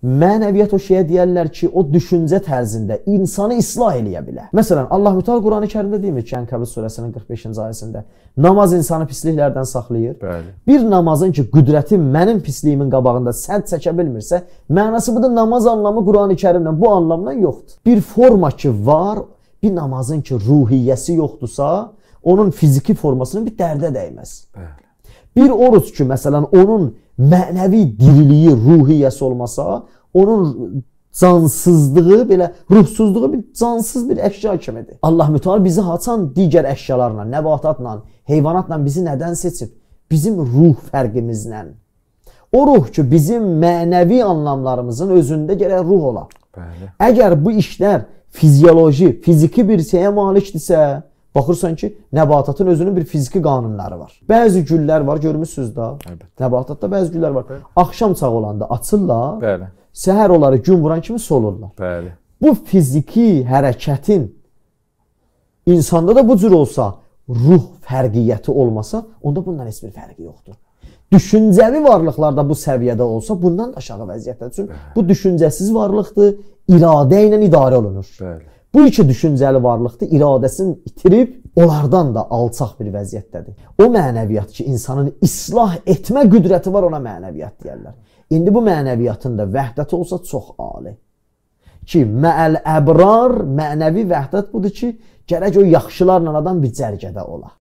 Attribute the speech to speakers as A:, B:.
A: Mənəviyyat o şeyə deyərlər ki, o düşüncə tərzində insanı islah eləyə bilər. Məsələn, Allah Mütəal Qurani-Kərimdə demir ki, Ənkəbut surəsinin 45-ci ayəsində namaz insanı pisliklərdən saxlayır. Bəli. Bir namazın ki, qüdrəti mənim pisliyimin qabağında sədd çəkə bilmirsə, mənası budur namaz anlamı Qurani-Kərimlə bu anlamla yoxdur. Bir forma ki var, bir namazın ki ruhiyyəsi yoxdursa, onun fiziki formasının bir dərdə dəyməz. Bəli. Bir oruc ki, məsələn, onun mənəvi diriliyi, ruhiyyəsi olmasa, onun cansızlığı belə ruhsuzluğu bir cansız bir əşya kimidir. Allah Mütəala bizi haçan digər əşyalarla, nəbatatla, heyvanatla bizi nədən seçib? Bizim ruh fərqimizlə. O ruh ki, bizim mənəvi anlamlarımızın özündə gərək ruh ola. Bəli. Əgər bu işlər fizioloji, fiziki bir şeyə malikdirsə, Baxırsan ki, nəbatatın özünün bir fiziki qanunları var. Bəzi güllər var, görmüsüz də. Əlbəttə. Nəbatatda bəzi güllər var. Bəli. Axşam çağı olanda açırlar. Bəli. Səhər onları gün vuran kimi solurlar. Bəli. Bu fiziki hərəkətin insanda da bu cür olsa, ruh fərqiyyəti olmasa, onda bundan heç bir fərqi yoxdur. Düşüncəvi varlıqlar da bu səviyyədə olsa, bundan da aşağı vəziyyətdə. Çünki bu düşüncəsiz varlıqdır, iradə ilə idarə olunur. Bəli. Bu iki düşüncəli varlıqdır, iradəsini itirib onlardan da alçaq bir vəziyyətdədir. O mənəviyyat ki, insanın islah etmə qüdrəti var, ona mənəviyyat deyirlər. İndi bu mənəviyyatın da vəhdəti olsa çox ali. Ki, məəl əbrar mənəvi vəhdət budur ki, gərək o yaxşılarla adam bir cərgədə ola.